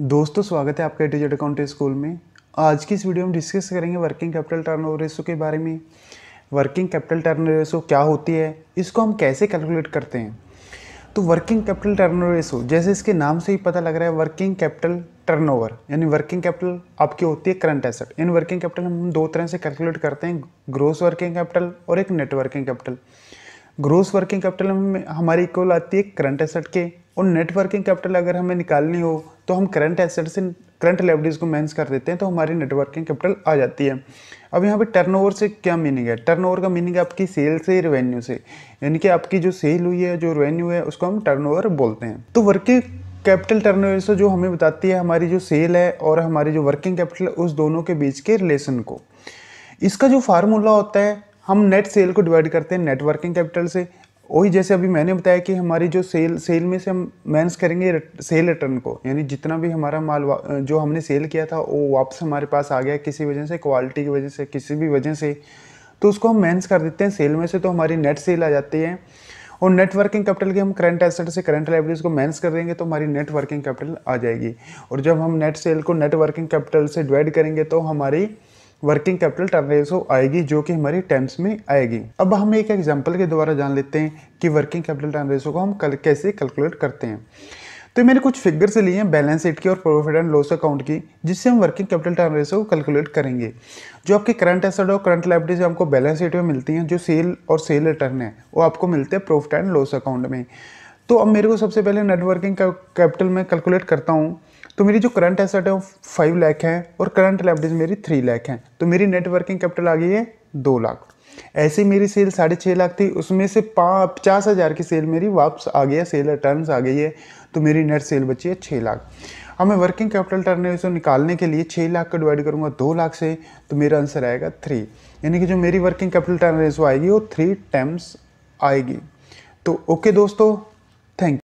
दोस्तों स्वागत है आपका डिजिटल अकाउंट स्कूल में आज की इस वीडियो में डिस्कस करेंगे वर्किंग कैपिटल टर्नओवर रेशो के बारे में वर्किंग कैपिटल टर्नओवर रेशो क्या होती है इसको हम कैसे कैलकुलेट करते हैं तो वर्किंग कैपिटल टर्नओवर रेशो जैसे इसके नाम से ही पता लग रहा है वर्किंग कैपिटल टर्नओवर यानी वर्किंग कैपिटल आपकी होती है करंट एसेट यानी वर्किंग कैपिटल हम दो तरह से कैलकुलेट करते हैं ग्रोस वर्किंग कैपिटल और एक net working capital gross working capital हमारी इक्वल आती है करंट एसेट के और नेटवर्किंग कैपिटल अगर हमें निकालनी हो तो हम करंट एसेट से करंट लाइब्रेरीज को मैंस कर देते हैं तो हमारी नेटवर्किंग कैपिटल आ जाती है अब यहाँ पे टर्नओवर से क्या मीनिंग है टर्नओवर का मीनिंग है आपकी सेल से रेवेन्यू से यानी कि आपकी जो सेल हुई है जो रेवेन्यू है उसको हम टर्नओवर बोलते हैं तो वर्किंग कैपिटल टर्नओवर से जो हमें बताती है हमारी जो सेल है और हमारी जो वर्किंग कैपिटल उस दोनों के बीच के रिलेशन को इसका जो फार्मूला होता है हम नेट सेल को डिवाइड करते हैं नेटवर्किंग कैपिटल से वही जैसे अभी मैंने बताया कि हमारी जो सेल सेल में से हम मैनेज करेंगे सेल रिटर्न को यानी जितना भी हमारा माल जो हमने सेल किया था वो वापस हमारे पास आ गया किसी वजह से क्वालिटी की वजह से किसी भी वजह से तो उसको हम मैनेज कर देते हैं सेल में से तो हमारी नेट सेल आ जाती है और नेटवर्किंग कैपिटल की हम करंट एसेट से करंट लाइब्रेरीज को मैनेज कर देंगे तो हमारी नेटवर्किंग कैपिटल आ जाएगी और जब हम नेट सेल को नेटवर्किंग कैपिटल से डिवाइड करेंगे तो हमारी वर्किंग कैपिटल टर्न रेशो आएगी जो कि हमारी टर्म्स में आएगी अब हम एक एग्जाम्पल के द्वारा जान लेते हैं कि वर्किंग कैपिटल टर्न रेशो को हम कल कैसे कैलकुलेट करते हैं तो मैंने कुछ फिगर्स लिए हैं बैलेंस शीट की और प्रॉफिट एंड लॉस अकाउंट की जिससे हम वर्किंग कैपिटल टर्न रेशो को कैलकुलेट करेंगे जो आपके करंट एसेट और करंट लाइब्रेटीज हमको बैलेंस शीट में मिलती हैं जो सेल और सेल रिटर्न है वो आपको मिलते हैं प्रॉफिट एंड लॉस अकाउंट में तो अब मेरे को सबसे पहले नेटवर्किंग कैपिटल में कैलकुलेट करता हूँ तो मेरी जो करंट एसेट है वो फाइव लाख है और करंट लाइब्रेज मेरी थ्री लाख है तो मेरी नेटवर्किंग कैपिटल आ गई है दो लाख ऐसे मेरी सेल साढ़े छः लाख थी उसमें से पचास हज़ार की सेल मेरी वापस आ गई है सेल रिटर्न आ गई है तो मेरी नेट सेल बची है छः लाख अब मैं वर्किंग कैपिटल टर्न निकालने के लिए छः लाख का डिवाइड करूँगा दो लाख से तो मेरा आंसर आएगा थ्री यानी कि जो मेरी वर्किंग कैपिटल टर्न आएगी वो थ्री टाइम्स आएगी तो ओके दोस्तों Thank